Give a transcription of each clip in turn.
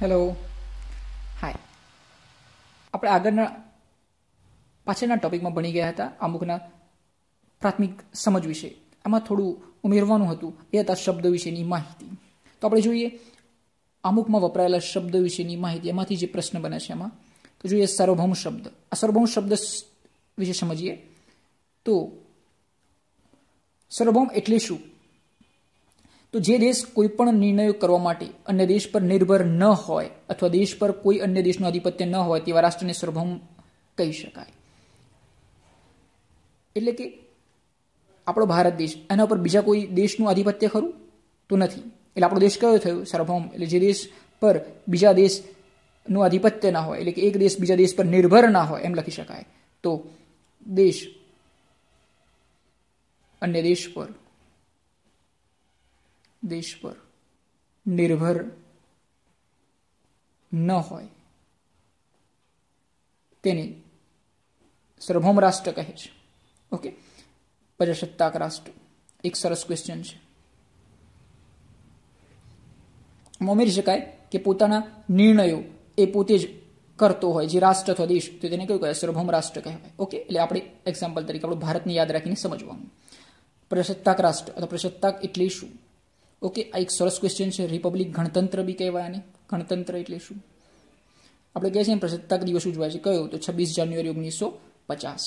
hello hi આપણે આગળના પાછળના ટોપિકમાં ભણી ગયા હતા અમુકના પ્રાથમિક સમજ વિશે આમાં થોડું ઉમેરવાનું હતું એ હતા શબ્દ વિશેની માહિતી તો આપણે જોઈએ અમુકમાં વપરાયેલા શબ્દ વિશેની માહિતી એમાંથી જે પ્રશ્ન બને છે એમાં તો જોઈએ સાર્વભૌમ શબ્દ આ સાર્વભૌમ શબ્દ વિશે સમજીએ તો સાર્વભૌમ એટલે શું તો જે દેશ કોઈ પણ નિર્ણયો કરવા માટે અન્ય દેશ પર નિર્ભર ન હોય અથવા દેશ પર કોઈ અન્ય દેશનું આધિપત્ય ન હોય તેવા રાષ્ટ્રને સર્વભૌમ કહી શકાય એટલે કે આપણો ભારત દેશ એના પર બીજા કોઈ દેશનું આધિપત્ય ખરું તો નથી એટલે આપણો દેશ કયો થયો સાર્વભૌમ એટલે જે દેશ પર બીજા દેશનું આધિપત્ય ના હોય એટલે કે એક દેશ બીજા દેશ પર નિર્ભર ના હોય એમ લખી શકાય તો દેશ અન્ય દેશ પર દેશ પર નિર્ભર ન હોય તેને સર્વમ રાષ્ટ્ર કહે છે ઓકે પ્રજાસત્તાક રાષ્ટ્ર એક સરસ ક્વેશ્ચન છે ઉમેરી શકાય કે પોતાના નિર્ણયો એ પોતે જ કરતો હોય જે રાષ્ટ્ર અથવા દેશ તો તેને કયું કહેવાય સર્વભૌમ રાષ્ટ્ર કહેવાય ઓકે એટલે આપણે એક્ઝામ્પલ તરીકે આપણું ભારતને યાદ રાખીને સમજવાનું પ્રજાસત્તાક રાષ્ટ્ર અથવા પ્રજાસત્તાક એટલે શું ઓકે આ એક સરસ ક્વેશ્ચન છે રિપબ્લિક ગણતંત્ર બી કહેવાય આને ગણતંત્ર એટલે શું આપણે કહે છે પ્રજાસત્તાક દિવસ ઉજવાય છે કયો તો છવ્વીસ જાન્યુઆરી ઓગણીસો પચાસ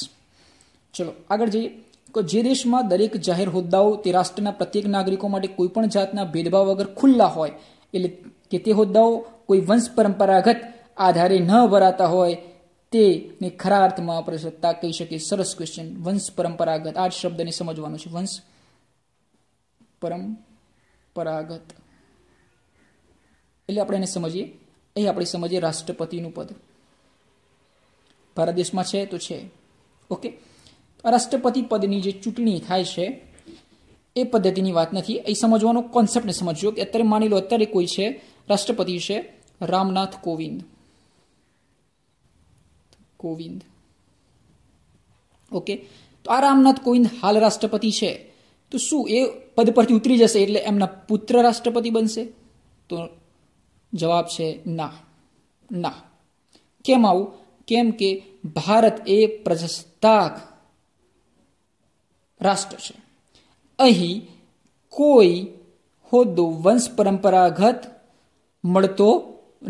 ચલો આગળ જઈએ કે જે દેશમાં દરેક જાહેર હોદ્દાઓ તે રાષ્ટ્રના પ્રત્યેક નાગરિકો માટે કોઈપણ જાતના ભેદભાવ વગર ખુલ્લા હોય એટલે કે તે હોદ્દાઓ કોઈ વંશ પરંપરાગત આધારે ન ભરાતા હોય તેને ખરા અર્થમાં આપણે સત્તા કહી શકીએ સરસ ક્વેશ્ચન વંશ પરંપરાગત આ જ શબ્દને સમજવાનો છે વંશ પરમ પરાગત એટલે આપણે એને સમજીએ અહીં આપણે સમજીએ રાષ્ટ્રપતિનું પદ ભારત દેશમાં છે તો છે ઓકે રાષ્ટ્રપતિ પદની જે ચૂંટણી થાય છે એ પદ્ધતિની વાત નથી એ સમજવાનો કોન્સેપ્ટને સમજજો કે અત્યારે માની લો અત્યારે કોઈ છે રાષ્ટ્રપતિ છે રામનાથ કોવિંદ કોવિંદ ઓકે તો આ રામનાથ કોવિંદ હાલ રાષ્ટ્રપતિ છે તો શું એ પદ પરથી ઉતરી જશે એટલે એમના પુત્ર રાષ્ટ્રપતિ બનશે તો જવાબ છે ના ના કેમ આવું કેમ કે ભારત એ પ્રજાસત્તાક રાષ્ટ્ર છે અહીં કોઈ હોદ્દો વંશ પરંપરાગત મળતો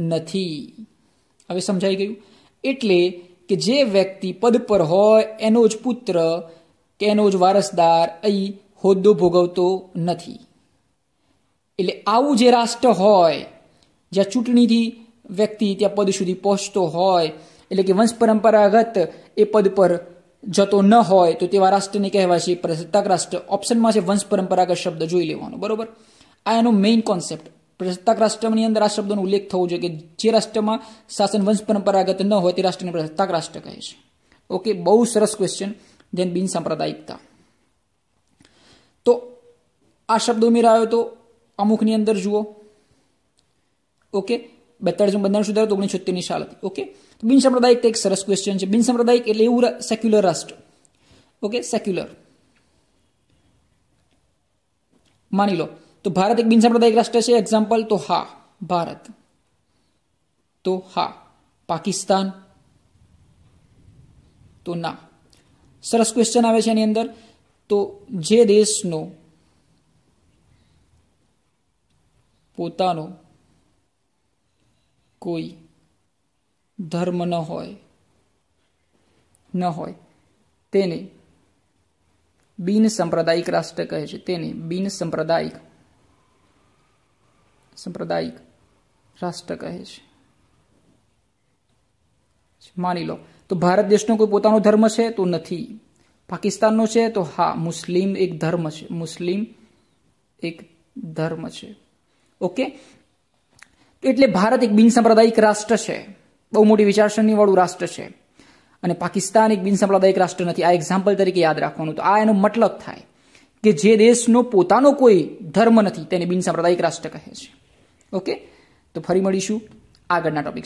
નથી હવે સમજાઈ ગયું એટલે કે જે વ્યક્તિ પદ પર હોય એનો જ પુત્ર કે એનો જ વારસદાર અહીં હોદ્દો ભોગવતો નથી એટલે આવું જે રાષ્ટ્ર હોય જ્યાં ચૂંટણીથી વ્યક્તિ ત્યાં પદ સુધી પહોંચતો હોય એટલે કે વંશ પરંપરાગત એ પદ પર જતો ન હોય તો તેવા રાષ્ટ્રને કહેવાય છે રાષ્ટ્ર ઓપ્શનમાં છે વંશ પરંપરાગત શબ્દ જોઈ લેવાનો બરોબર આ એનો મેઇન કોન્સેપ્ટ પ્રસત્તાક રાષ્ટ્રની અંદર આ શબ્દનો ઉલ્લેખ થવો જોઈએ કે જે રાષ્ટ્રમાં શાસન વંશ પરંપરાગત ન હોય તે રાષ્ટ્રને પ્રસત્તાક રાષ્ટ્ર કહે છે ઓકે બહુ સરસ ક્વેશ્ચન ધેન બિન સાંપ્રદાયિકતા તો આ શબ્દ ઉમેરાયો તો અમુકની અંદર જુઓ ઓકે બેતાળીસ બંધારણ સુધારો ઓગણીસો છોતેરની સાલ હતી ઓકે તો બિનસાંપ્રદાયિક એક સરસ ક્વેશ્ચન છે બિન બિનસાંપ્રદાયિક એટલે એવું સેક્યુલર રાષ્ટ્ર ઓકે સેક્યુલર માની લો તો ભારત એક બિન બિનસાંપ્રદાયિક રાષ્ટ્ર છે એક્ઝામ્પલ તો હા ભારત તો હા પાકિસ્તાન તો ના સરસ ક્વેશ્ચન આવે છે એની અંદર તો જે દેશનો પોતાનો કોઈ ધર્મ ન હોય ન હોય તેને બિન સાંપ્રદાયિક રાષ્ટ્ર કહે છે તેને બિન સાંપ્રદાયિક સંપ્રદાયિક રાષ્ટ્ર કહે છે માની લો તો ભારત દેશનો કોઈ પોતાનો ધર્મ છે તો નથી પાકિસ્તાનનો છે તો હા મુસ્લિમ એક ધર્મ છે મુસ્લિમ એક ધર્મ છે ઓકે એટલે ભારત એક બિનસાંપ્રદાયિક રાષ્ટ્ર છે બહુ મોટી વિચારસરણીવાળું રાષ્ટ્ર છે અને પાકિસ્તાન એક બિનસાંપ્રદાયિક રાષ્ટ્ર નથી આ એક્ઝામ્પલ તરીકે યાદ રાખવાનું તો આ એનો મતલબ થાય કે જે દેશનો પોતાનો કોઈ ધર્મ નથી તેને બિનસાંપ્રદાયિક રાષ્ટ્ર કહે છે ઓકે તો ફરી મળીશું આગળના ટોપિક